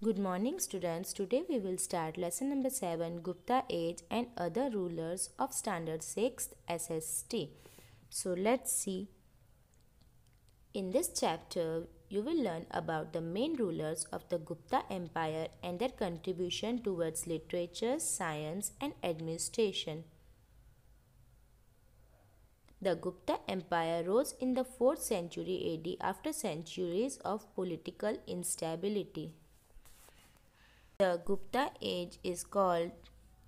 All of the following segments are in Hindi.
Good morning students. Today we will start lesson number 7 Gupta age and other rulers of standard 6th SST. So let's see. In this chapter you will learn about the main rulers of the Gupta empire and their contribution towards literature, science and administration. The Gupta Empire rose in the 4th century AD after centuries of political instability. The Gupta age is called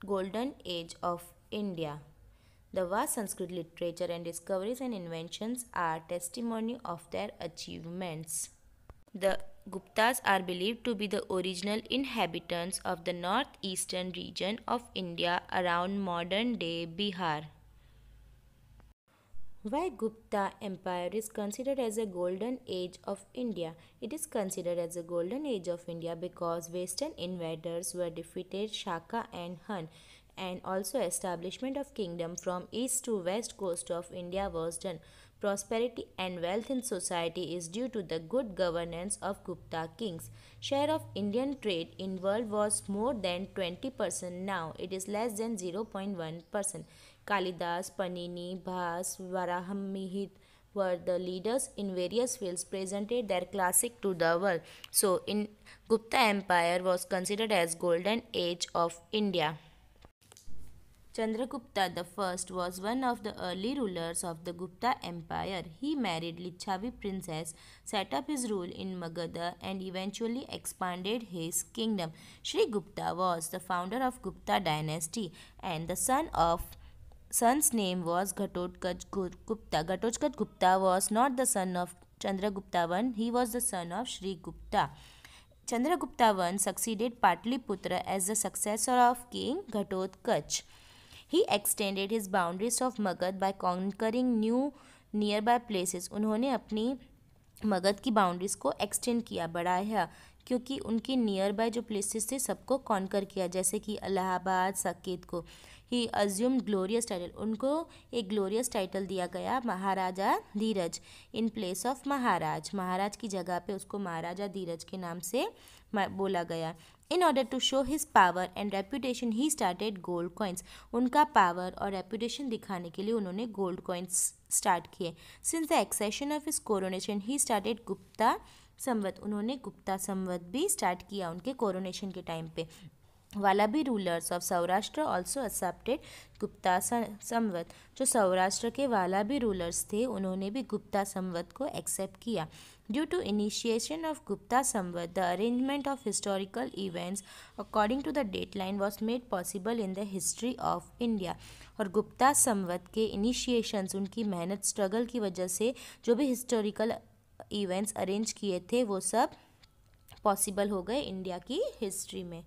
Golden Age of India. The vast Sanskrit literature and discoveries and inventions are testimony of their achievements. The Guptas are believed to be the original inhabitants of the northeastern region of India around modern day Bihar. Why Gupta Empire is considered as a golden age of India? It is considered as a golden age of India because western invaders were defeated Shaka and Hun and also establishment of kingdom from east to west coast of India was done prosperity and wealth in society is due to the good governance of Gupta kings. Share of Indian trade in world was more than 20%. Now it is less than 0.1%. Kalidas, Panini, Bhas, Varahamihit were the leaders in various fields presented their classic to the world. So in Gupta Empire was considered as golden age of India. Chandragupta I was one of the early rulers of the Gupta Empire. He married Lichavi princess, set up his rule in Magadha and eventually expanded his kingdom. Sri Gupta was the founder of Gupta dynasty and the son of son's name was Ghatotkat Gupta. Gupta was not the son of Chandragupta I, he was the son of Sri Gupta. Chandragupta I succeeded Patliputra as the successor of King Ghatotkacha. He extended his boundaries of Magadh by conquering new near by places उन्होंने अपनी मगध की बाउंड्रीज को एक्सटेंड किया बढ़ाया क्योंकि उनके नियर बाय जो प्लेसेस थे सबको कॉन्कर किया जैसे कि इलाहाबाद साकेत को ही अज्यूम ग्लोरियस टाइटल उनको एक ग्लोरियस टाइटल दिया गया महाराजा धीरज इन प्लेस ऑफ महाराज महाराज की जगह पे उसको महाराजा धीरज के नाम से बोला गया in order to show his power and reputation he started gold coins उनका पावर और रेपूटेशन दिखाने के लिए उन्होंने गोल्ड कॉइन्स स्टार्ट किए since the accession of his coronation he started Gupta Samvat उन्होंने गुप्ता संवत भी स्टार्ट किया उनके कोरोनेशन के टाइम पे Valabhi rulers of Saurashtra also accepted Gupta Samvat जो सौराष्ट्र के वालाबी रूलर्स थे उन्होंने भी गुप्ता संवत को एक्सेप्ट किया due to initiation of Gupta Samvat the arrangement of historical events according to the date line was made possible in the history of India और गुप्ता संवत के इनिशिएशंस उनकी मेहनत स्ट्रगल की वजह से जो भी हिस्टोरिकल इवेंट्स अरेंज किए थे वो सब पॉसिबल हो गए इंडिया की हिस्ट्री में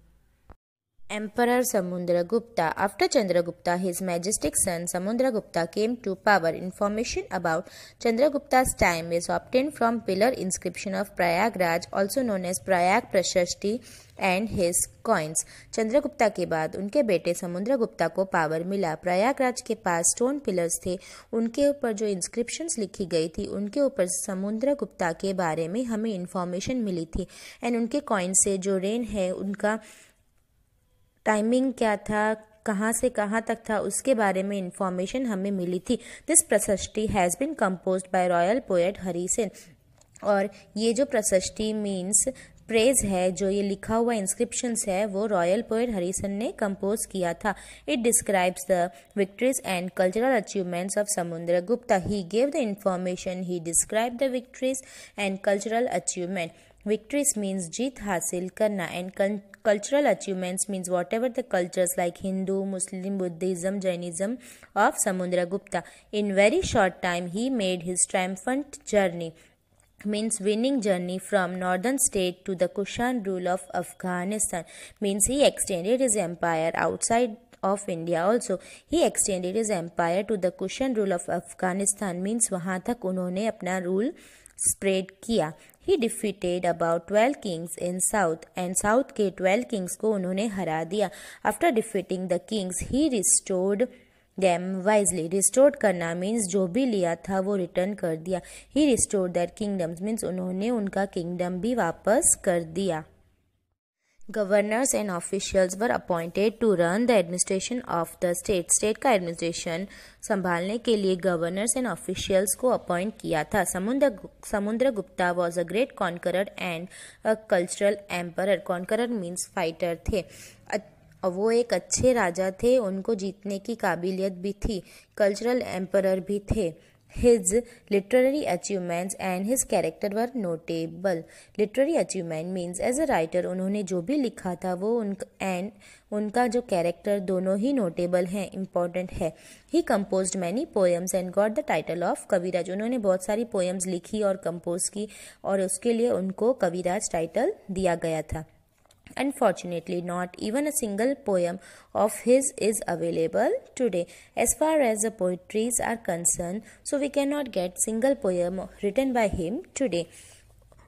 Emperor Samudragupta. After Chandragupta, his majestic son Samudragupta came to power. Information about Chandragupta's time is obtained from pillar inscription of Prayagraj, also known as Prayag Prashasti and his coins Chandragupta के बाद उनके बेटे समुद्रगुप्ता को पावर मिला प्रयागराज के पास स्टोन पिलर्स थे उनके ऊपर जो इंस्क्रिप्शंस लिखी गई थी उनके ऊपर समुद्रगुप्ता के बारे में हमें information मिली थी And उनके coins से जो rain है उनका टाइमिंग क्या था कहाँ से कहाँ तक था उसके बारे में इंफॉर्मेशन हमें मिली थी this Prashasti has been composed by royal poet Hari Sen और ये जो प्रशस्ति मीन्स प्रेज है जो ये लिखा हुआ इंस्क्रिप्शंस है वो रॉयल पोएट हरीसन ने कंपोज किया था it describes the victories and cultural achievements of Samudra Gupta he gave the information he describe the victories and cultural achievement Victories means jeet hasil karna and cultural achievements means whatever the cultures like Hindu, Muslim, Buddhism, Jainism of samudra gupta In very short time he made his triumphant journey means winning journey from northern state to the Kushan rule of Afghanistan means he extended his empire outside of India also. He extended his empire to the Kushan rule of Afghanistan means wahan tak unhone apna rule spread किया he defeated about twelve kings in south and south के ट्वेल्व किंग्स को उन्होंने हरा दिया after defeating the kings he restored them wisely restore करना मीन्स जो भी लिया था वो रिटर्न कर दिया he restore their kingdoms means उन्होंने उनका किंगडम भी वापस कर दिया governors and officials were appointed to run the administration of the state state का एडमिनिस्ट्रेशन संभालने के लिए गवर्नर्स एंड ऑफिशियल्स को अपॉइंट किया था Samudra Samudra Gupta was a great conqueror and a cultural emperor conqueror means fighter थे वो एक अच्छे राजा थे उनको जीतने की काबिलियत भी थी कल्चरल एम्पर भी थे his literary achievements and his character were notable Literary achievement means as a writer उन्होंने जो भी लिखा था वो उन एंड उनका जो कैरेक्टर दोनों ही नोटेबल हैं इम्पॉर्टेंट है he compose many poems and got the title of Kaviraj उन्होंने बहुत सारी पोएम्स लिखी और कम्पोज की और उसके लिए उनको कविराज टाइटल दिया गया था Unfortunately, not even a single poem of his is available today as far as the poetries are concerned, so we cannot get single poem written by him today.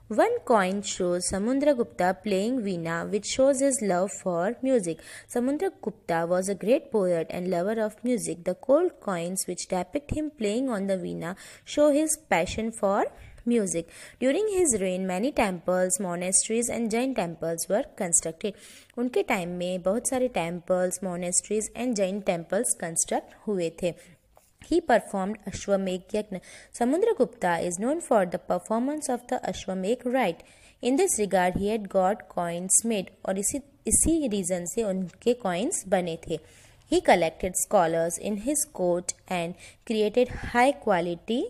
One coin shows Gupta playing Veena, which shows his love for music. Gupta was a great poet and lover of music. The gold coins, which depict him playing on the Veena, show his passion for music. During his reign, many temples, monasteries and Jain temples were constructed. unke time mein bahut sare temples monasteries and jain temples construct hue the He performed Ashwamedh Yagna. samudra gupta is known for the performance of the Ashwamedh rite. In this regard, he had got coins made और इसी isi reason se unke coins bane the He collected scholars in his court and created high quality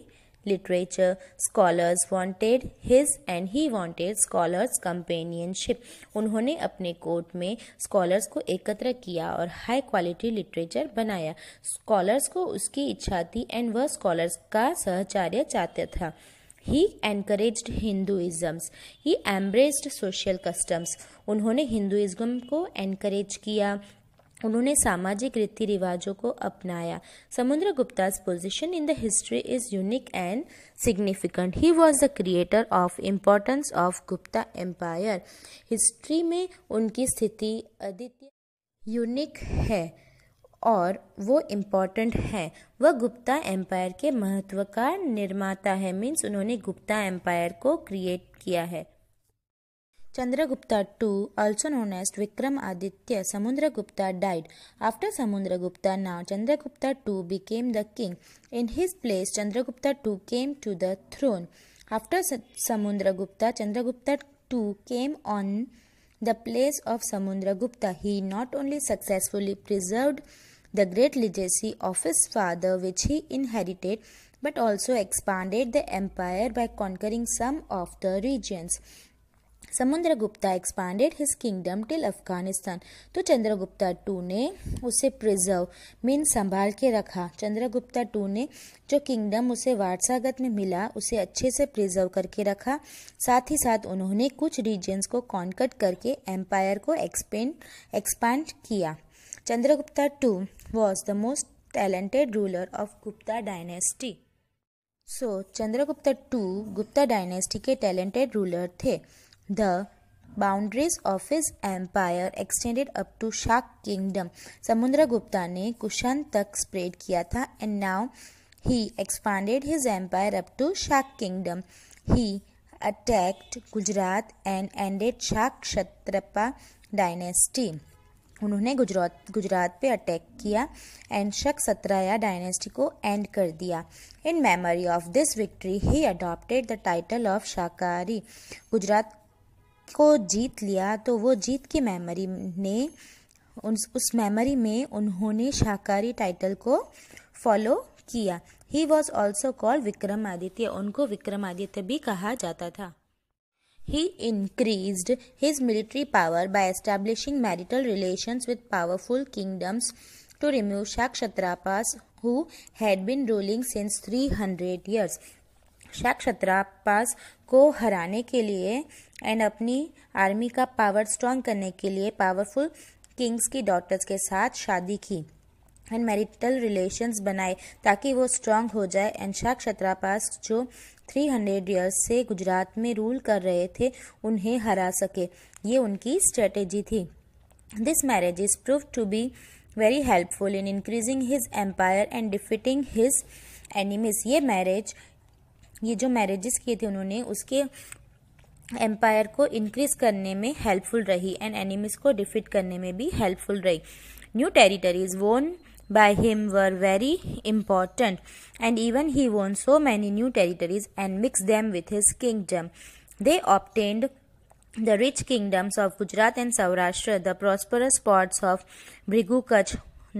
literature scholars wanted his and he wanted scholars companionship उन्होंने अपने कोर्ट में स्कॉलर्स को एकत्र किया और हाई क्वालिटी लिटरेचर बनाया स्कॉलर्स को उसकी इच्छा थी एंड वह स्कॉलर्स का सहचार्य चाहता था he encouraged Hinduisms he embraced social customs उन्होंने हिंदुज़म को एनकरेज किया उन्होंने सामाजिक रीति रिवाजों को अपनाया Samudra Gupta's position in the history is unique and significant he was the creator of importance of Gupta empire history में उनकी स्थिति अद्वितीय यूनिक है और वो इम्पॉर्टेंट है वह गुप्ता एम्पायर के महत्व का निर्माता है मीन्स उन्होंने गुप्ता एम्पायर को क्रिएट किया है Chandragupta II, also known as Vikramaditya Samudragupta, died. After Samudragupta, now Chandragupta II became the king. In his place, Chandragupta II came to the throne. After Samudragupta, Chandragupta II came on the place of Samudragupta. He not only successfully preserved the great legacy of his father, which he inherited, but also expanded the empire by conquering some of the regions. Samudragupta expanded his kingdom till Afghanistan तो चंद्रगुप्ता टू ने उसे प्रिजर्व मीन संभाल के रखा चंद्रगुप्ता टू ने जो किंगडम उसे वारसागत में मिला उसे अच्छे से प्रिजर्व करके रखा साथ ही साथ उन्होंने कुछ रीजन्स को कॉन्कट करके एम्पायर को एक्सपेंड एक्सपांड किया Chandragupta two was the most talented ruler of Gupta dynasty so so, Chandragupta two Gupta dynasty के टैलेंटेड रूलर थे The boundaries of his empire extended up to Shak kingdom Gupta ने कुशन तक स्प्रेड किया था and now he expanded his empire up to Shak kingdom he attacked Gujarat and ended Shak Kshatrapa dynasty उन्होंने गुजरात गुजरात पे अटैक किया एंड शक सत्राया डायनेस्टी को एंड कर दिया in memory of this victory he adopted the title of शाकाहारी गुजरात को जीत लिया तो वो जीत की मेमोरी ने उस मेमोरी में उन्होंने शाकाहारी टाइटल को फॉलो किया he was also called Vikramaditya उनको विक्रमादित्य भी कहा जाता था he increase his military power by establishing marital relation with powerful kingdoms to remove Shakshatrapas who ruling since three hundred years years. Shakshatrapas को हराने के लिए एंड अपनी आर्मी का पावर स्ट्रांग करने के लिए पावरफुल किंग्स की डॉटर्स के साथ शादी की एंड मैरिटल रिलेशंस बनाए ताकि वो स्ट्रांग हो जाए एंड शाह क्षत्रापास जो 300 ईयर्स से गुजरात में रूल कर रहे थे उन्हें हरा सके ये उनकी स्ट्रेटेजी थी this marriage is prove to be very helpful in increasing his empire and defeating his enemies ये मैरिज ये जो मैरिजेस किए थे उन्होंने उसके एम्पायर को इंक्रीज करने में हेल्पफुल रही एंड एनिमीज को डिफीट करने में भी हेल्पफुल रही new territories won by him were very important and even he won so many new territories and mix them with his kingdom they obtained the rich kingdoms of Gujarat and Saurashtra the prosperous ports of Bhrigu Kachchh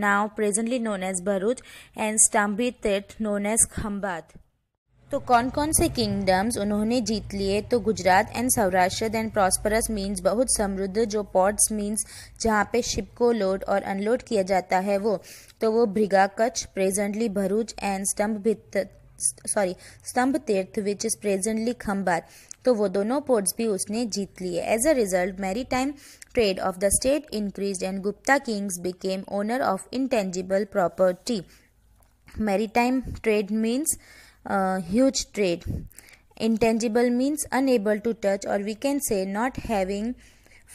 now presently known as Bharuch and Stambhit known as Khambhat तो कौन कौन से किंगडम्स उन्होंने जीत लिए तो Gujarat and Saurashtra and prosperous means बहुत समृद्ध जो पॉट्स मीन्स जहाँ पे शिप को लोड और अनलोड किया जाता है वो तो वो भ्रिगा कच्छ प्रेजेंटली भरूच एंड स्तंभ भित्त सॉरी स्तंभ तीर्थ विच इज़ प्रेजेंटली खम्बात तो वो दोनों पोर्ट्स भी उसने जीत लिए as a result maritime trade of the state increase and Gupta kings became owner of intangible property maritime trade means uh, huge trade. Intangible means unable to touch, or we can say not having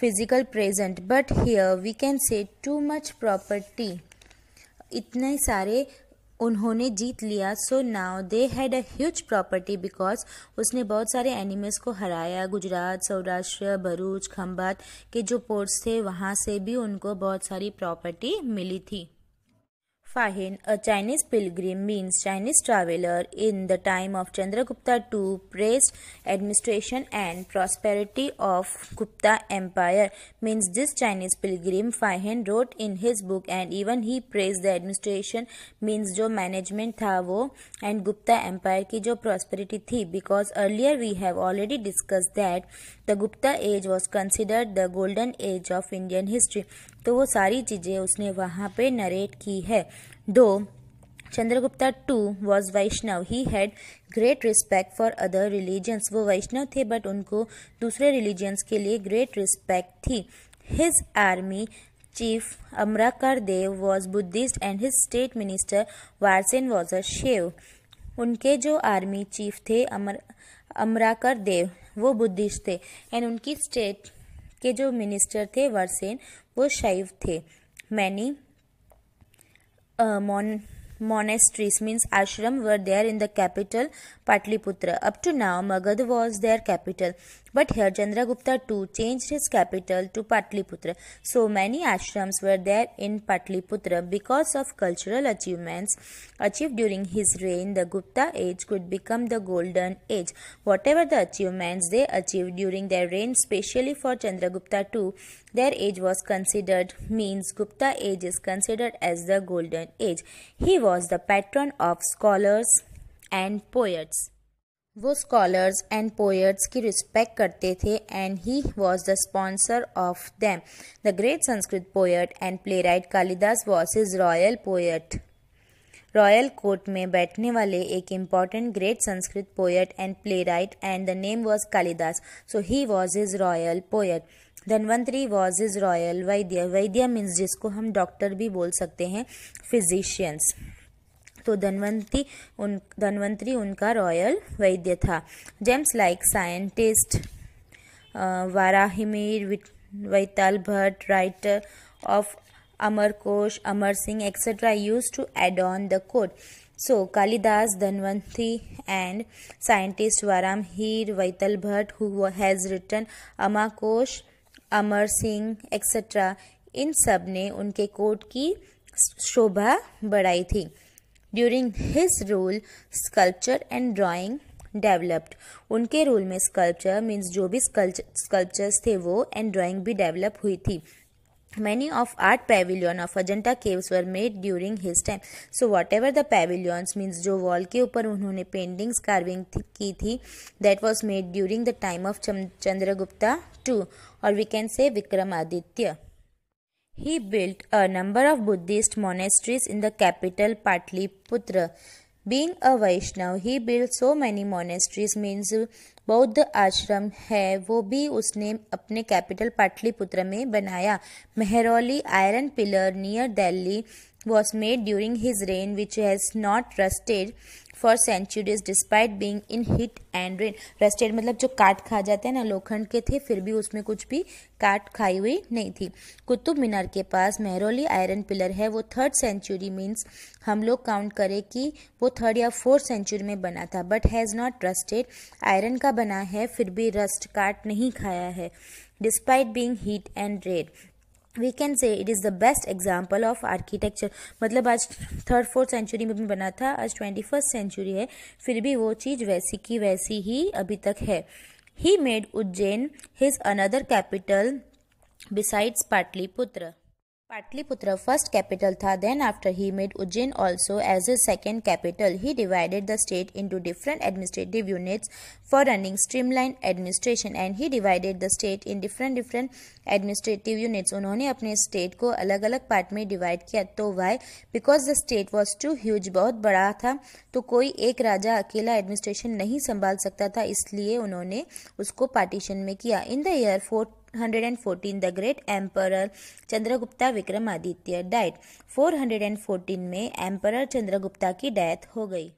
physical present, but here we can say too much property. itne sare उन्होंने जीत लिया so now they had a huge property because उसने बहुत सारे एनिमल्स को हराया गुजरात सौराष्ट्र भरूच खम्बात के जो पोर्ट्स थे वहाँ से भी उनको बहुत सारी प्रॉपर्टी मिली थी Fahin, a Chinese pilgrim, means Chinese traveler in the time of Chandragupta II, praised administration and prosperity of Gupta Empire. Means this Chinese pilgrim Fahin wrote in his book and even he praised the administration means जो management था वो and Gupta Empire की जो prosperity थी because earlier we have already discussed that the Gupta age was considered the golden age of Indian history. तो वो सारी चीज़ें उसने वहाँ पे नरेट की है दो Chandragupta two was Vaishnav he had great respect for other religions वो वैष्णव थे बट उनको दूसरे रिलीजन्स के लिए ग्रेट रिस्पेक्ट थी his army chief Amrakar Dev was Buddhist and his state minister Varsen was a Shaiv उनके जो आर्मी चीफ थे अमर अमराकर देव वो बुद्धिस्ट थे एंड उनकी स्टेट के जो मिनिस्टर थे वारसेन वो शैव थे मैनी मॉन मोनेस्ट्रीज मीन्स आश्रम were there in the capital Patliputra. Up to now, Magadha was their capital, but here Chandragupta too changed his capital to Patliputra. So many ashrams were there in Patliputra because of cultural achievements achieved during his reign. The Gupta age could become the golden age. Whatever the achievements they achieved during their reign, specially for Chandragupta too, their age was considered means Gupta age is considered as the golden age. He was the patron of scholars, and poets वो स्कॉलर्स एंड पोएट्स की रिस्पेक्ट करते थे and he was the sponsor of them the great Sanskrit poet and playwright Kalidas was his royal poet royal court में बैठने वाले एक important great Sanskrit poet and playwright and the name was Kalidas so he was his royal poet Dhanvantari was his royal vaidya vaidya means जिसको हम डॉक्टर भी बोल सकते हैं फिजिशियंस तो धनवंती उन धनवंतरी उनका रॉयल वैद्य था gems like scientist Varahamihir Vaital Bhatt writer of Amarkosh Amar Singh etcetera used to add on the so Kalidas Dhanvanti and scientist scientist हीर वैतल भट्ट हैज has अमा कोश अमर सिंह एक्सेट्रा इन सब ने उनके कोट की शोभा बढ़ाई थी during his rule sculpture and drawing developed उनके रूल में स्कल्पचर मीन्स जो भी स्कल्पचर्स थे वो एंड ड्राइंग भी डेवलप हुई थी Many of art pavilion of Ajanta caves were made during his time. So whatever the pavilions means जो वॉल के ऊपर उन्होंने पेंटिंग्स कार्विंग की थी that was made during the time of Chandragupta II or we can say Vikramaditya. He built a number of Buddhist monasteries in the capital Patliputra. Being a Vaishnav, he built so many monasteries means बौद्ध आश्रम है वो भी उसने अपने कैपिटल पाटलिपुत्र में बनाया Mehrauli iron pillar near Delhi was made during his reign which has not rusted for centuries despite being in heat and rain rusted मतलब जो काट खा जाते हैं ना लोखंड के थे फिर भी उसमें कुछ भी काट खाई हुई नहीं थी कुतुब मीनार के पास मेहरोली आयरन पिलर है वो थर्ड सेंचुरी मीन्स हम लोग काउंट करें कि वो थर्ड या फोर्थ सेंचुरी में बना था but has not rusted iron का बना है फिर भी रस्ट काट नहीं खाया है despite being heat and red we can say it is the best example of architecture मतलब आज थर्ड फोर्थ सेंचुरी में भी बना था आज ट्वेंटी फर्स्ट सेंचुरी है फिर भी वो चीज़ वैसी की वैसी ही अभी तक है he made Ujjain his another capital besides Pataliputra Pataliputra first capital था then after he made Ujjain also as a second capital he divided the state into different administrative units for running streamline administration and he divided the state in different different administrative units उन्होंने अपने स्टेट को अलग अलग पार्ट में डिवाइड किया तो why because the state was too huge बहुत बड़ा था तो कोई एक राजा अकेला एडमिनिस्ट्रेशन नहीं संभाल सकता था इसलिए उन्होंने उसको पार्टीशन में किया in the year fourth fourteen the great emperor Chandragupta Vikramaditya died fourteen में एम्पर चंद्रगुप्ता की डेथ हो गई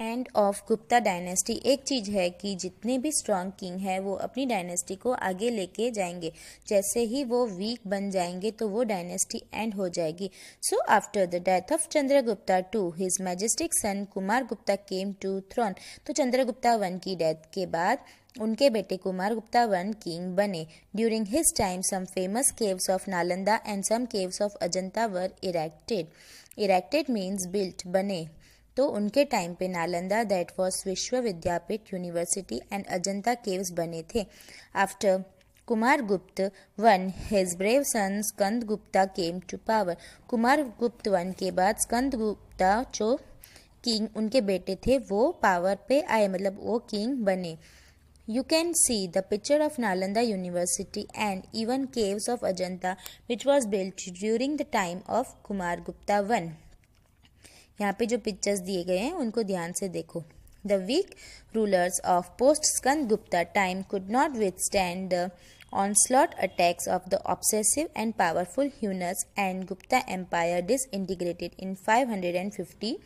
एंड ऑफ गुप्ता डायनेस्टी एक चीज़ है कि जितने भी स्ट्रॉन्ग किंग हैं वो अपनी डायनेस्टी को आगे लेके जाएंगे जैसे ही वो वीक बन जाएंगे तो वो डायनेस्टी एंड हो जाएगी so after the death of Chandragupta to his majestic son Kumar Gupta came to throne तो चंद्रगुप्ता वन की डेथ के बाद उनके बेटे कुमार गुप्ता वन किंग बने during his time some famous caves of Nalanda and some caves of Ajanta were erected erected means built बने तो उनके टाइम पे नालंदा दैट वॉज विश्वविद्यापीठ यूनिवर्सिटी एंड अजंता केव्स बने थे after Kumar Gupta one his brave son Skanda Gupta came to power Kumar Gupta one के बाद स्कंद गुप्ता जो किंग उनके बेटे थे वो पावर पे आए मतलब वो किंग बने you can see the picture of Nalanda university and even caves of Ajanta which was built during the time of Kumar Gupta one यहाँ पे जो पिक्चर्स दिए गए हैं उनको ध्यान से देखो the weak rulers of post Skanda Gupta time could not stand the end powerful of and Gupta empire disintegrated in five hundred and fifty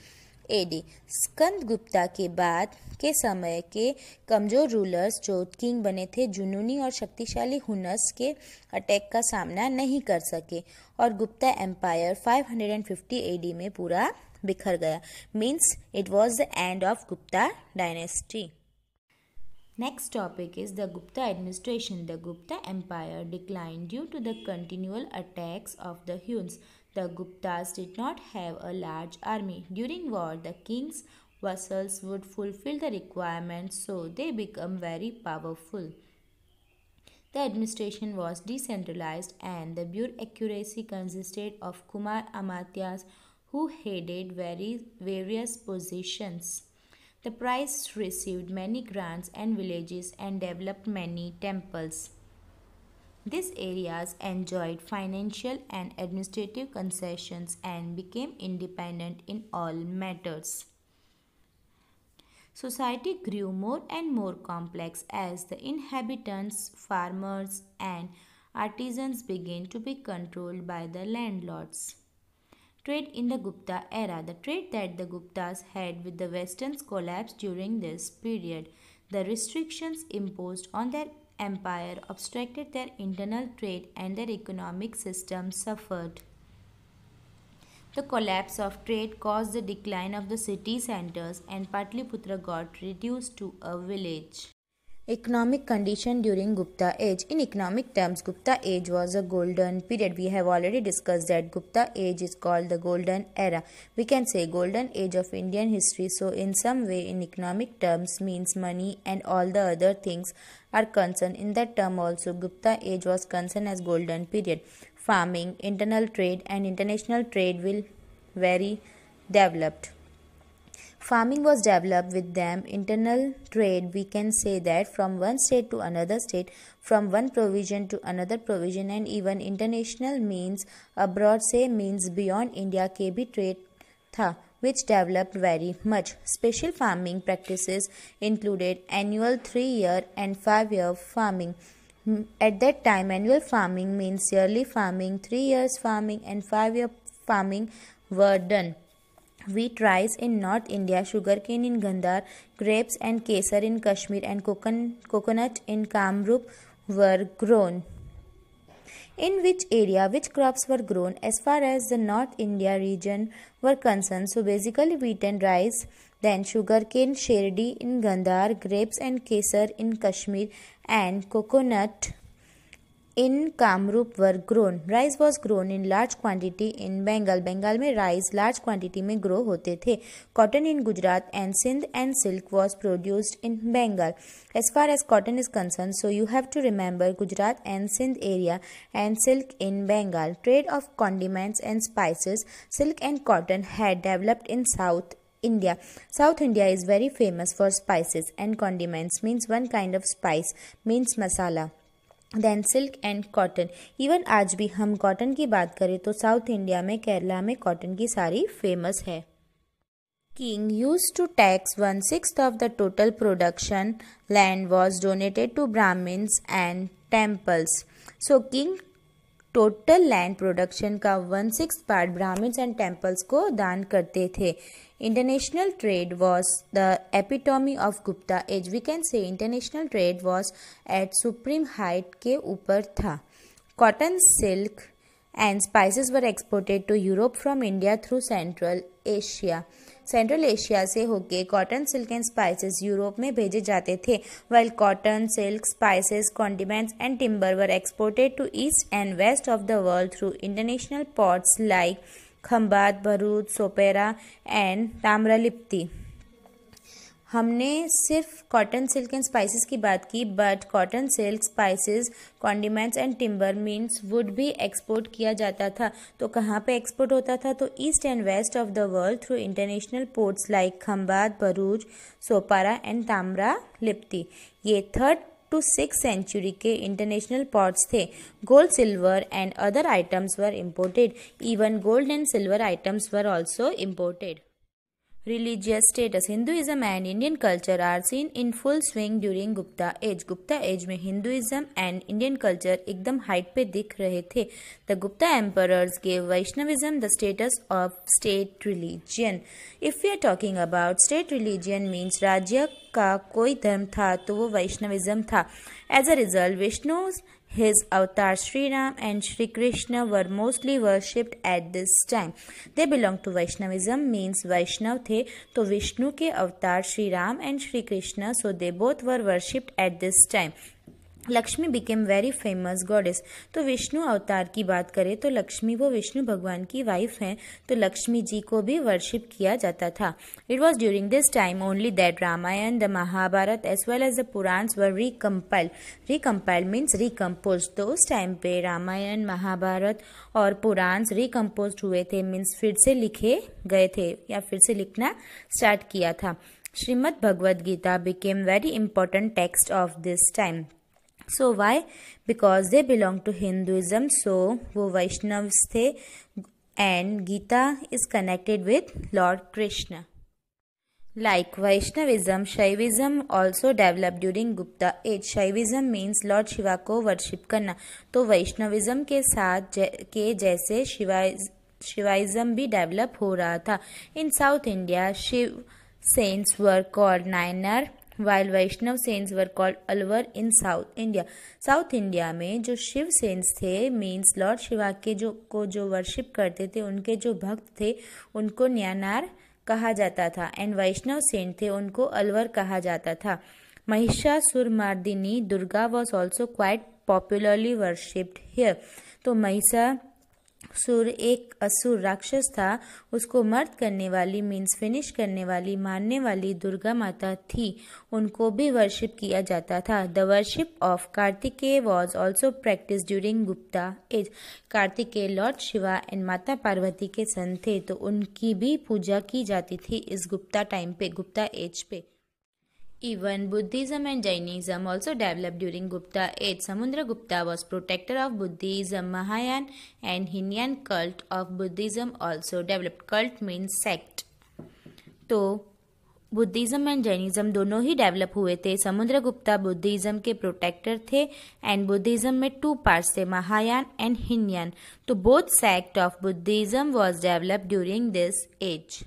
A D Skanda Gupta के बाद के समय के कमजोर रूलर्स जो किंग बने थे जुनूनी और शक्तिशाली हुनस के अटैक का सामना नहीं कर सके और Gupta empire five hundred A D में पूरा बिखर गया means it was the end of Gupta dynasty Next topic is the Gupta administration. The Gupta empire declined due to the continual attacks of the Huns. The Guptas did not have a large army. During war, the king's vassals would fulfill the requirements, so they become very powerful. The administration was decentralized and the bureaucracy consisted of Kumar Amatyas, who headed various positions. The priests received many grants and villages and developed many temples. These areas enjoyed financial and administrative concessions and became independent in all matters. Society grew more and more complex as the inhabitants, farmers, and artisans began to be controlled by the landlords trade in the Gupta era. The trade that the Guptas had with the Westerns collapsed during this period. The restrictions imposed on their empire obstructed their internal trade and their economic system suffered. The collapse of trade caused the decline of the city centers and Patliputra got reduced to a village. Economic condition during Gupta age. In economic terms, Gupta age was a golden period. We have already discussed that Gupta age is called the golden era. We can say golden age of Indian history. So in some way in economic terms means money and all the other things are concerned. In that term also Gupta age was concerned as golden period. Farming, internal trade and international trade will very developed farming was developed with them internal trade we can say that from one state to another state from one provision to another provision and even international means abroad say means beyond india KB trade tha which developed very much. Special farming practices included annual 3 year and 5 year farming. At that time, annual farming means yearly farming, 3 years farming, and 5 year farming were done wheat rice in north india sugarcane in gandhar grapes and kesar in kashmir and coconut in kamrup were grown in which area which crops were grown as far as the north india region were concerned so basically wheat and rice then sugarcane sherdi in gandhar grapes and kesar in kashmir and coconut in Kamrup were grown rice was grown in large quantity in Bengal Bengal में राइस लार्ज क्वान्टिटी में ग्रो होते थे cotton in Gujarat and Sindh and silk was produced in Bengal as far as cotton is concern so you have to remember Gujarat and Sindh area and silk in Bengal trade of condiments and spices silk and cotton had developed in south India South India is very famous for spices and condiments means one kind of spice means masala then silk and cotton even आज भी हम कॉटन की बात करें तो साउथ इंडिया में केरला में कॉटन की साड़ी फेमस है king use to tax one six of the total production land was donated to brahmins and temples so king total land production का one six part brahmins and temples को दान करते थे international trade was the epitome of Gupta age we can say international trade was at supreme height के ऊपर था cotton silk and spices were exported to Europe from India through central Asia central Asia से होके cotton silk and spices Europe में भेजे जाते थे well cotton silk spices condiments and timber were exported to east and west of the world through international ports like Khambhat Bharuch, Sopara and Tamralipti. हमने सिर्फ कॉटन सिल्क एंड स्पाइसेस की बात की but cotton silk spices condiments and timber means wood भी एक्सपोर्ट किया जाता था तो कहाँ पे एक्सपोर्ट होता था तो east and west of the world through international ports like Khambhat Bharuch Sopara and Tamralipti ये थर्ड टू सिक्स सेंचुरी के इंटरनेशनल पॉट्स थे gold silver and other items were imported even gold and silver items were also imported religious status. Hinduism and Indian culture are seen in full swing during Gupta age. Gupta age में Hinduism and Indian culture एकदम हाइट पे दिख रहे थे the Gupta emperors gave Vaishnavism the status of state religion if you are talking about state religion means राज्य का कोई धर्म था तो वो वैष्णविज्म था as a result Vishnu His avatar Sri Ram and Sri Krishna were mostly worshipped at this time. They belong to Vaishnavism means Vaishnav the. So Vishnu ke avatar Sri Ram and Sri Krishna so they both were worshipped at this time. Lakshmi became very famous goddess तो विष्णु अवतार की बात करें तो लक्ष्मी वो विष्णु भगवान की वाइफ हैं तो लक्ष्मी जी को भी वर्शिप किया जाता था it was during this time only that Ramayana the Mahabharata as well as the Puranas were recompile recompile means recompose तो उस टाइम पे रामायण महाभारत और पुराण्स रिकम्पोज हुए थे मीन्स फिर से लिखे गए थे या फिर से लिखना स्टार्ट किया था Shrimad Bhagavad Gita became very important text of this time so why because they belong to Hinduism so वो वैष्णव थे and Gita is connected with lord Krishna like Vaishnavism Shaivism also develop during Gupta age Shaivism means lord Shiva को वर्शिप करना तो वैष्णविज्म के साथ जै, के जैसे शिवाय शिवाइज्म भी डेवलप हो रहा था in south India Shiva saints were और Nayanar while Vaishnav saints were called Alvar in south India south India में जो शिव सेंस थे मीन्स लॉर्ड शिवा के जो को जो वर्शिप करते थे उनके जो भक्त थे उनको न्यानार कहा जाता था एंड वैष्णव सेंट थे उनको अलवर कहा जाता था Mardini Durga was also quite popularly worshipped here तो महिषा सुर एक असुर राक्षस था उसको मर्द करने वाली मीन्स फिनिश करने वाली मारने वाली दुर्गा माता थी उनको भी वर्शिप किया जाता था the worship of Kartikeya was also practice during Gupta age Kartikeya lord Shiva and Mata Parvati के सन थे तो उनकी भी पूजा की जाती थी इस गुप्ता टाइम पे गुप्ता एज पे Even Buddhism and Jainism also developed during Gupta age. Samudra Gupta was protector of Buddhism. Mahayan and Hinayan cult of Buddhism also developed. Cult means sect. तो बुद्धिज़्म एंड जैनिज़्म दोनों ही डेवलप हुए थे समुद्र गुप्ता बुद्धिज़्म के प्रोटेक्टर थे एंड बुद्धिज़्म में टू पार्ट्स थे महायान एंड हिनयान तो both sect of Buddhism was develop during this age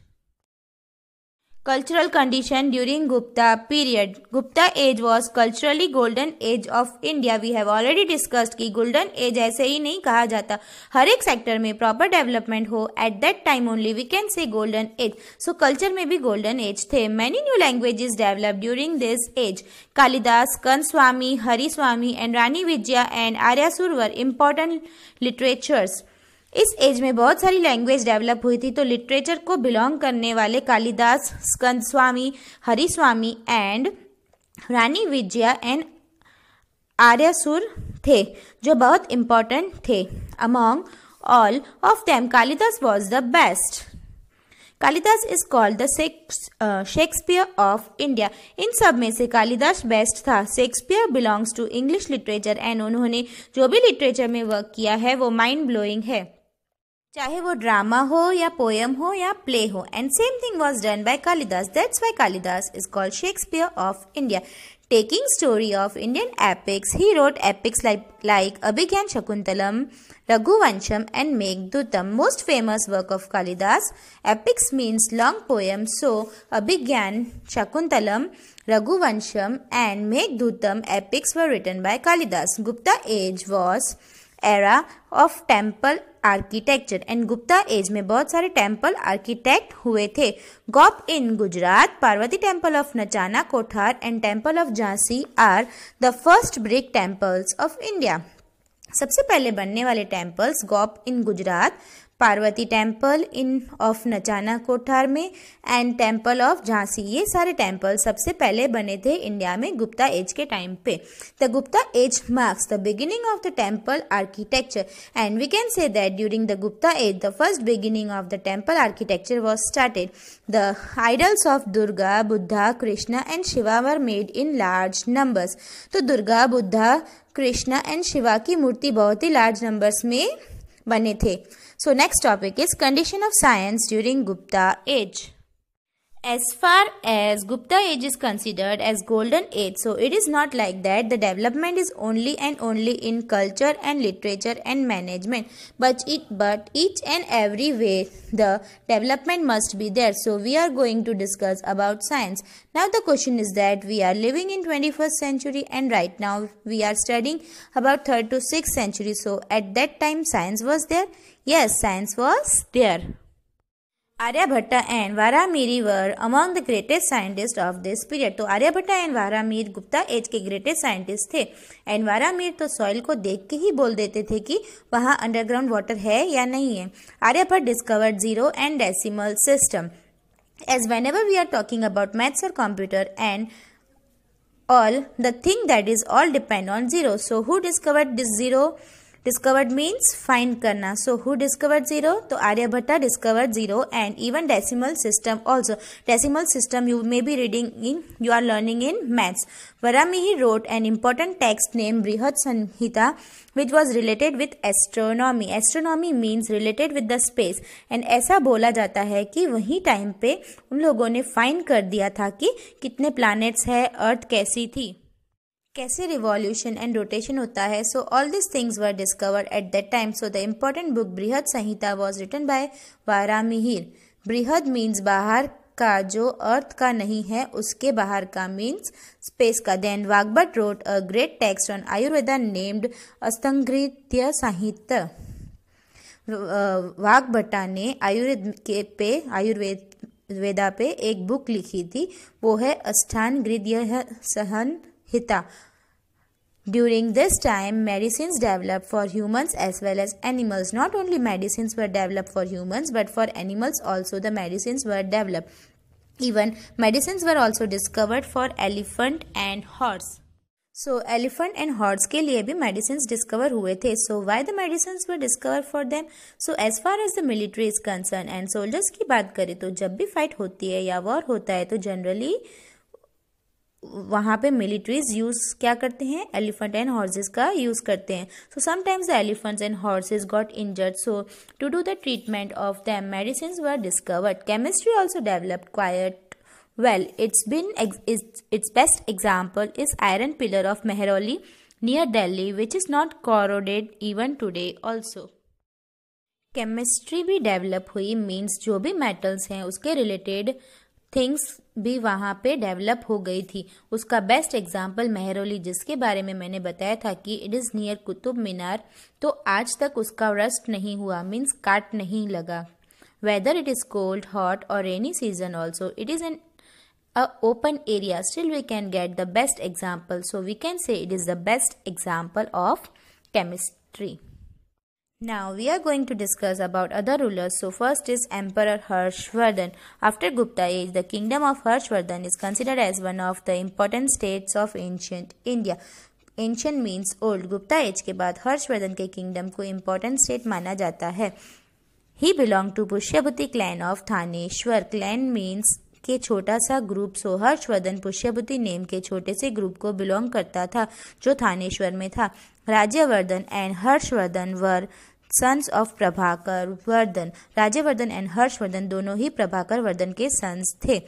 cultural condition during Gupta period Gupta age was culturally golden age of India we have already discussed कि गोल्डन एज ऐसे ही नहीं कहा जाता हर एक सेक्टर में प्रॉपर डेवलपमेंट हो eight that time only we can say golden age so culture में भी गोल्डन एज थे many new languages develop during this age Kalidas Skand Swami Hari Swami and Rani Vijaya and Aryasur सुरवर इम्पॉर्टेंट लिटरेचर्स इस एज में बहुत सारी लैंग्वेज डेवलप हुई थी तो लिटरेचर को बिलोंग करने वाले कालिदास स्कंद स्वामी हरिस्वामी एंड रानी विजया एंड आर्यसुर थे जो बहुत इम्पोर्टेंट थे among all of them Kalidas was the best Kalidas is called the Shakespeare of India इन सब में से कालिदास बेस्ट था Shakespeare belongs to English literature and उन्होंने जो भी लिटरेचर में वर्क किया है वो माइंड ब्लोइंग है चाहे वो ड्रामा हो या पोयम हो या प्ले हो and same thing was done by Kalidas that's why Kalidas is called Shakespeare of India taking story of Indian epics he wrote epics like Abhijnana Shakuntalam Raghuvansham and Meghadutam most famous work of Kalidas epics means long poem so Abhijnana Shakuntalam Raghuvansham and Meghadutam epics were written by Kalidas Gupta age was era of temple architecture and Gupta age में बहुत सारे टेम्पल आर्किटेक्ट हुए थे Gop in Gujarat Parvati temple of Nachna Kuthara and temple of Jhansi are the first brick temples of India सबसे पहले बनने वाले temples Gop in Gujarat Parvati temple in of Nachna Kuthara में एंड टेम्पल ऑफ झांसी ये सारे टेम्पल सबसे पहले बने थे इंडिया में गुप्ता एज के टाइम पे the Gupta age marks the beginning of the temple architecture and we can say that during the Gupta age the first beginning of the temple architecture was started the idols of Durga Buddha Krishna and Shiva were made in large numbers तो दुर्गा बुद्धा कृष्णा एंड शिवा की मूर्ति बहुत ही लार्ज नंबर्स में बने थे So next topic is condition of science during Gupta age. As far as Gupta age is considered as golden age, so it is not like that. The development is only and only in culture and literature and management. But it but each and every way the development must be there. So we are going to discuss about science. Now the question is that we are living in 21st century and right now we are studying about 3rd to 6th century. So at that time science was there. Yes, science was there. Aryabhatta and Varamiri were among the greatest scientists of this period. तो आर्यभट्टा एंड वारामीर गुप्ता एज के ग्रेटेस्ट साइंटिस्ट थे एंड वारामीर तो सॉइल को देख के ही बोल देते थे कि वहाँ अंडरग्राउंड वाटर है या नहीं है Aryabhatta discovered zero and decimal system as whenever we are talking about maths और computer and all the thing that is all depend on zero so who discovered this zero discovered means find करना सो हु डिस्कवर्ड जीरो तो Aryabhatta discovered zero and even decimal system also decimal system you may be reading in you are learning in maths he wrote an important text name बृहद Samhita which was related with astronomy astronomy means related with the space and ऐसा बोला जाता है कि वही टाइम पे उन लोगों ने फाइंड कर दिया था कि कितने प्लानट्स हैं अर्थ कैसी थी कैसे रिवॉल्यूशन एंड रोटेशन होता है so all this things were discovered at that time so the important book Brihat Samhita was written by वारा मिहिर बृहद मीन्स बाहर का जो अर्थ का नहीं है उसके बाहर का मीन्स स्पेस का then Vagbhata wrote a great text on Ayurveda named असंगृत्य साहित्य वागभटा ने आयुर्वेद के पे आयुर्वेद वेदा पे एक बुक लिखी थी वो है अष्टान गृह सहन Hita. During this time, medicines developed for humans as well as animals. Not only medicines were developed for humans, but for animals also the medicines were developed. Even medicines were also discovered for elephant and horse. So elephant and horse के लिए भी medicines discover हुए थे So why the medicines were discovered for them? So as far as the military is concerned and soldiers की बात करें तो जब भी fight होती है या war होता है तो generally वहाँ पे मिलिट्रीज यूज़ क्या करते हैं एलिफेंट एंड हॉर्सेज का यूज़ करते हैं so sometimes the elephants and horses got injured so to do the treatment of them medicine were discovered chemistry also developed quite well it's been its best example is iron pillar of Mehrauli near Delhi which is not corroded even today also chemistry भी डेवलप हुई मीन्स जो भी मेटल्स हैं उसके रिलेटेड थिंग्स भी वहाँ पे डेवलप हो गई थी उसका बेस्ट एग्जाम्पल मेहरोली जिसके बारे में मैंने बताया था कि it is near Qutub Minar तो आज तक उसका रस्ट नहीं हुआ मीन्स काट नहीं लगा weather it is cold hot और rainy season also it is an a open area still we can get the best example so we can say it is the best example of chemistry Now we are going to discuss about other rulers. So first is Emperor Harshvardhan. After Gupta age, the kingdom of Harshvardhan is considered as one of the important states of ancient India. Ancient means old. Gupta age के बाद Harshvardhan के kingdom को important state माना जाता है He belonged to Pushyabuti clan of Thaneshwar. Clan means के छोटा सा group so Harshvardhan Pushyabhuti name के छोटे से ग्रुप को बिलोंग करता था जो थानेश्वर में था Rajyavardhan and Harshvardhan were sons of Prabhakar Vardhan Rajyavardhan and Harshvardhan दोनों ही प्रभाकर वर्धन के सन्स थे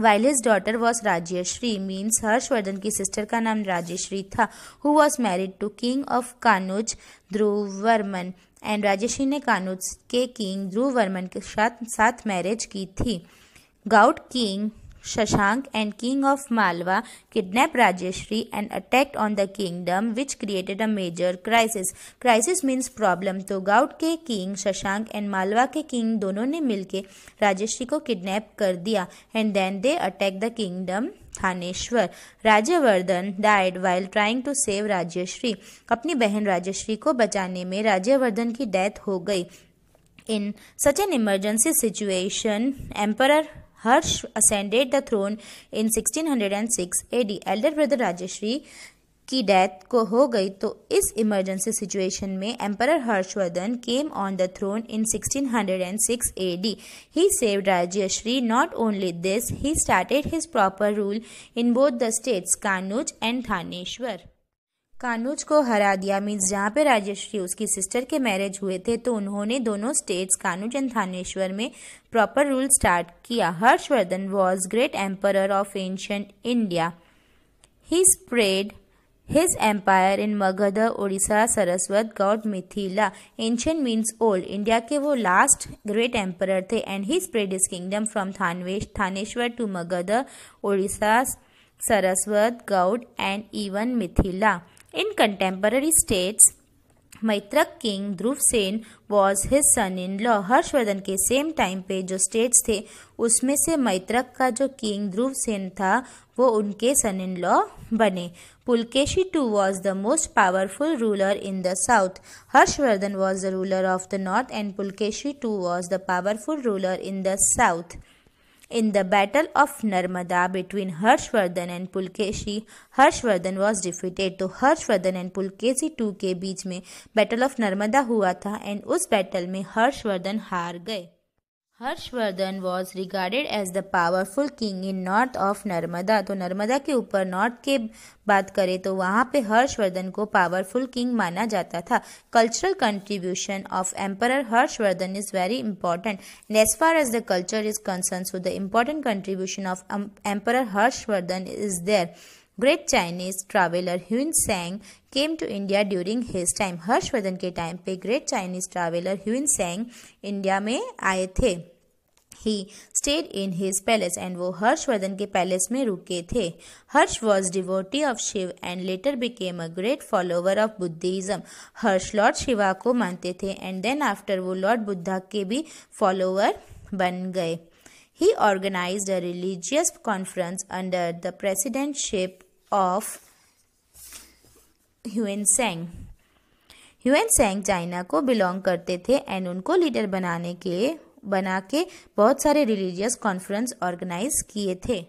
while his daughter was Rajeshri means Harshvardhan की सिस्टर का नाम राजेश्री था who was married to king of Kannauj Dhruvarman and Rajeshri ने कानूज के किंग ध्रुवर्मन के साथ साथ मैरिज की थी Gaur king Shashank and king of Malwa kidnapped Rajeshri and attacked on the kingdom which created a major crisis. Crisis means problem. तो गाउट के किंग शशांक एंड मालवा के किंग दोनों ने मिलकर राजश्री को किडनैप कर दिया and then they attack the kingdom Thaneshwar Rajyavardhan died while trying to save Rajyashri अपनी बहन राज्यश्री को बचाने में राज्यवर्धन की डेथ हो गई in such an emergency situation emperor Harsh ascended the throne in 1606 AD elder brother Rajeshri की डेथ को हो गई तो इस इमरजेंसी सिचुएशन में emperor Harshvardhan came on the throne in 1606 AD he saved Rajyashri not only this he started his proper rule in both the states Kannauj and Thaneshwar Kannauj को हरा दिया मीन्स जहाँ पे राजेश्री उसकी सिस्टर के मैरिज हुए थे तो उन्होंने दोनों स्टेट्स कानूज एंड थानेश्वर में प्रॉपर रूल स्टार्ट किया Harshvardhan was great emperor of ancient India he spread his empire in Magadh Orissa Saraswat Gaud Mithila ancient means old India के वो लास्ट ग्रेट एम्पर थे and he spread his kingdom from Thanvesh Thaneshwar to Magadh Orissa Saraswat Gaud and even Mithila in contemporary states Maitrak king Dhruv Sen was his son in law Harshvardhan के सेम टाइम पे जो स्टेट्स थे उसमें से मैत्रक का जो किंग ध्रुव सेन था वो उनके सन इन लॉ बने Pulkeshi two was the most powerful ruler in the south Harshvardhan was the ruler of the north and Pulkeshi two was the powerful ruler in the south In the battle of Narmada between Harshvardhan and Pulkeshi, Harshvardhan was defeated तो हर्षवर्धन एंड पुलकेसी टू के बीच में बैटल ऑफ नर्मदा हुआ था एंड उस बैटल में हर्षवर्धन हार गए Harshvardhan was regarded as the powerful king in north of Narmada तो नर्मदा के ऊपर नॉर्थ के बात करें तो वहाँ पे हर्षवर्धन को पावरफुल किंग माना जाता था cultural contribution of emperor Harshvardhan is very important as far as the culture is concern so the important contribution of emperor Harshvardhan is there great Chinese traveller Hiuen Tsang came to India during his time Harshvardhan के टाइम पे great Chinese traveller Hiuen Tsang India में आए थे he stayed in his palace and वो हर्षवर्धन के पैलेस में रुके थे Harsh was devotee of Shiv and later became a great follower of Buddhism Harsh lord Shiva को मानते थे एंड देन आफ्टर वो लॉर्ड बुद्धा के भी फॉलोवर बन गए he organize a religious conference under the presidentship of Hiuen Tsang Tsang China को बिलोंग करते थे एंड उनको लीडर बनाने के लिए बना के बहुत सारे रिलीजियस कॉन्फ्रेंस ऑर्गेनाइज किए थे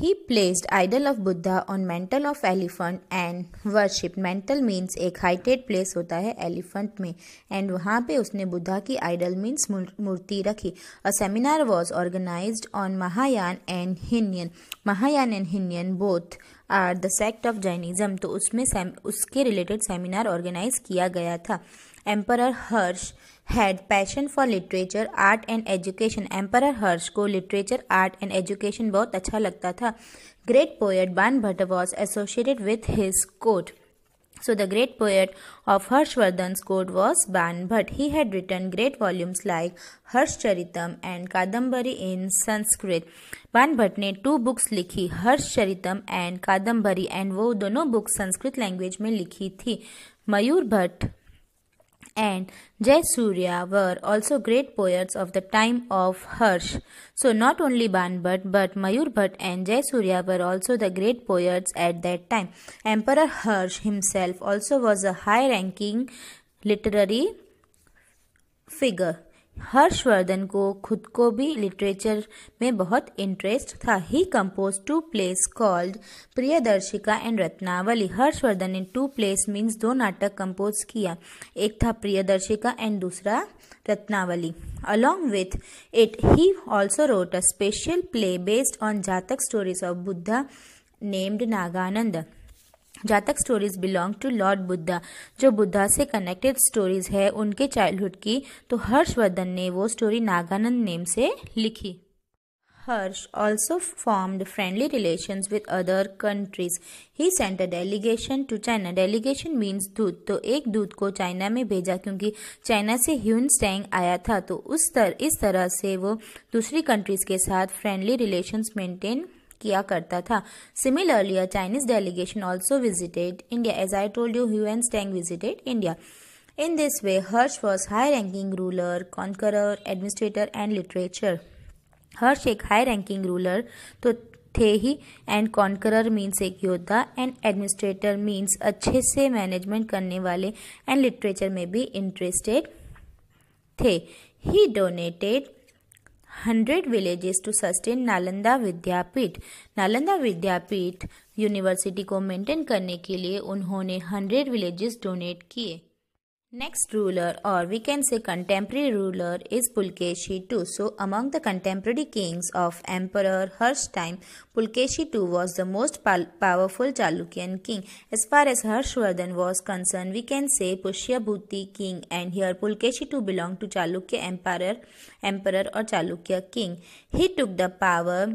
he placed idol of Buddha on mantle of elephant and worship mantle means एक हाइटेड प्लेस होता है एलिफेंट में एंड वहाँ पे उसने बुद्धा की आइडल मीन्स मूर्ति रखी a seminar was organize on Mahayana and Hinayana Mahayana and Hinayana both are the sect of Jainism तो उसमें उसके रिलेटेड सेमिनार ऑर्गेनाइज किया गया था emperor Harsh had passion for literature, art and education. Emperor Hirsch को literature, art and education बहुत अच्छा लगता था Great poet Ban Bhatt was associated with his court. So the great poet of Harshvardhan's court was Ban Bhatt. He had written great volumes like Harshcharitam and Kadambari in Sanskrit. Ban Bhatt ने two books लिखी हर्षचरितम एंड कादम्बरी एंड वो दोनों बुक्स संस्कृत लैंग्वेज में लिखी थी मयूर Bhatt and Surya were also great poets of the time of Harsh. So not only Banbhat but Mayurbhat and Surya were also the great poets at that time. Emperor Harsh himself also was a high-ranking literary figure. Harshvardhan को खुद को भी लिटरेचर में बहुत इंटरेस्ट था he compose two plays called Priyadarshika and Ratnavali Harshvardhan ने टू प्लेस मीन्स दो नाटक कंपोज किया एक था प्रियदर्शिका एंड दूसरा Ratnavali along with it he also wrote a special play based on Jataka stories of Buddha named Nagananda Jataka stories belong to lord Buddha जो बुद्धा से कनेक्टेड स्टोरीज है उनके चाइल्डहुड की तो हर्षवर्धन ने वो स्टोरी नागानंद नेम से लिखी हर्ष also formed friendly relations with other countries. He sent a delegation to China. Delegation means दूत तो एक दूत को चाइना में भेजा क्योंकि चाइना से ह्यून स्टैंग आया था तो उस तर, इस तरह से वो दूसरी कंट्रीज के साथ फ्रेंडली रिलेशंस मेंटेन किया करता था similarly a Chinese delegation also visited India as I told you and Tsang visited India in this way Harsh was high ranking ruler conqueror, administrator and literature Harsh एक हाई रैंकिंग रूलर तो थे ही एंड कॉन्करर मीन्स एक योद्धा एंड एडमिनिस्ट्रेटर मीन्स अच्छे से मैनेजमेंट करने वाले एंड लिटरेचर में भी इंटरेस्टेड थे he donated hundred villages to sustain Nalanda Vidyapeeth Nalanda Vidyapeeth university को मेंटेन करने के लिए उन्होंने हंड्रेड विलेजेस डोनेट किए Next ruler or we can say contemporary ruler is Pulkeshi II. So among the contemporary kings of Emperor Harsh time, Pulkeshi II was the most powerful Chalukyan king. As far as Harshvardhan was concerned, we can say Pushyabhuti king and here Pulkeshi II belonged to Chalukya emperor, emperor or Chalukya king. He took the power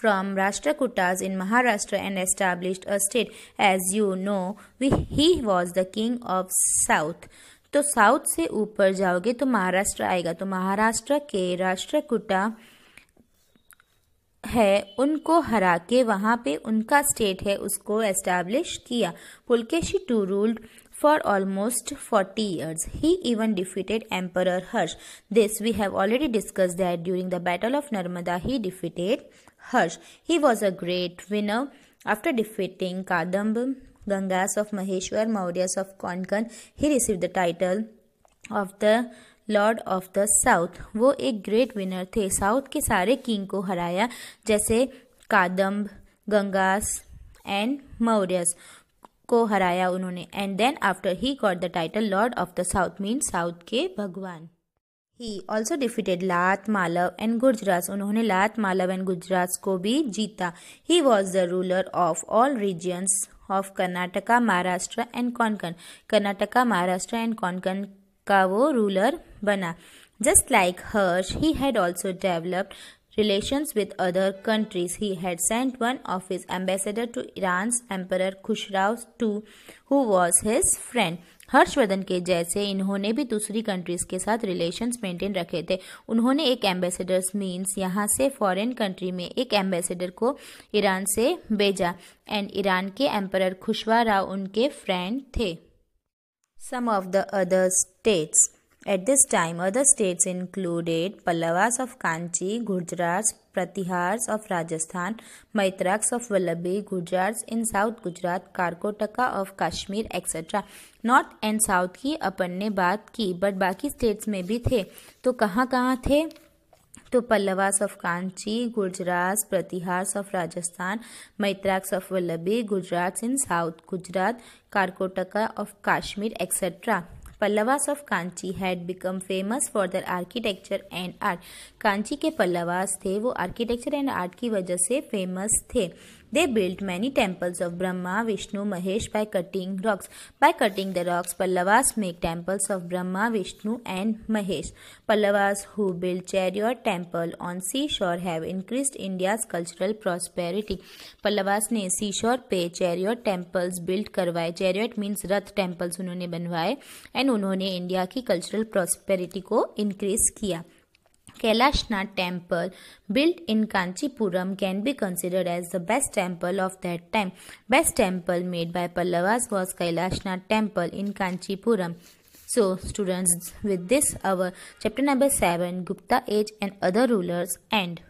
from Rashtrakutas in Maharashtra and established a state. As you know, we, he was the king of South. तो साउथ से ऊपर जाओगे तो महाराष्ट्र आएगा तो महाराष्ट्र के राष्ट्रकुटा है उनको हरा के वहाँ पे उनका स्टेट है उसको एस्टैब्लिश किया Pulkeshi two ruled for almost 40 years. He even defeated Emperor Harsh. This we have already discussed that during the Battle of Narmada he defeated Harsh. He was a great winner. After defeating Kadamba, Gangas of Maheshwar, Mauryas of Konkan, he received the title of the Lord of the South. वो एक great winner थे साउथ के सारे of को हराया जैसे कादम्ब Gangas, and मौर्यस को हराया उन्होंने and then after he got the title lord of the south mean south के भगवान ही ऑल्सो डिफिटेड लात मालव एंड गुजरास उन्होंने लात मालव एंड गुजरास को भी जीता he was the ruler of all regions of Karnataka Maharashtra and Konkan Karnataka Maharashtra and Konkan का वो रूलर बना just like Harsh he had also developed relations with other countries. He had sent one of his ambassador to Iran's Emperor khushrau II, who was his friend. Harshvardhan के जैसे इन्होंने भी दूसरी कंट्रीज़ के साथ रिलेशंस मेंटेन रखे थे उन्होंने एक एम्बेसडर्स मींस यहाँ से फॉरेन कंट्री में एक एम्बेसडर को ईरान से भेजा एंड ईरान के एम्पर खुशवा राव उनके फ्रेंड थे some of the other states At this time, other states included Pallavas of Kanchi, Gujarats, Pratihars of Rajasthan, Maitraks of Vallabhi, Gujarats in South Gujarat, Karkotaka of Kashmir, etc. North and South की अपन ने बात की but बाकी states में भी थे तो कहाँ कहाँ थे तो Pallavas of Kanchi Gujarat Pratiharas of Rajasthan Maitrakas of Vallabhi Gujarat in south Gujarat Karkotaka of Kashmir etcetera Pallavas of Kanchi had become famous for their architecture and art Kanchi के पल्लवास थे वो आर्किटेक्चर एंड आर्ट की वजह से फेमस थे They built many temples of Brahma, Vishnu, Mahesh by cutting rocks. By cutting the rocks, Pallavas make temples of Brahma, Vishnu and Mahesh. Pallavas who built chariot temple on sea shore have increased India's cultural prosperity. Pallavas ne sea shore pe chariot temples built karwaye Chariot means rath temples unhone banwaye and unhone india ki cultural prosperity ko increase kiya Kailashnath temple built in Kanchipuram can be considered as the best temple of that time. Best temple made by Pallavas was Kailashnath temple in Kanchipuram. So students with this our chapter number 7 Gupta age and other rulers end.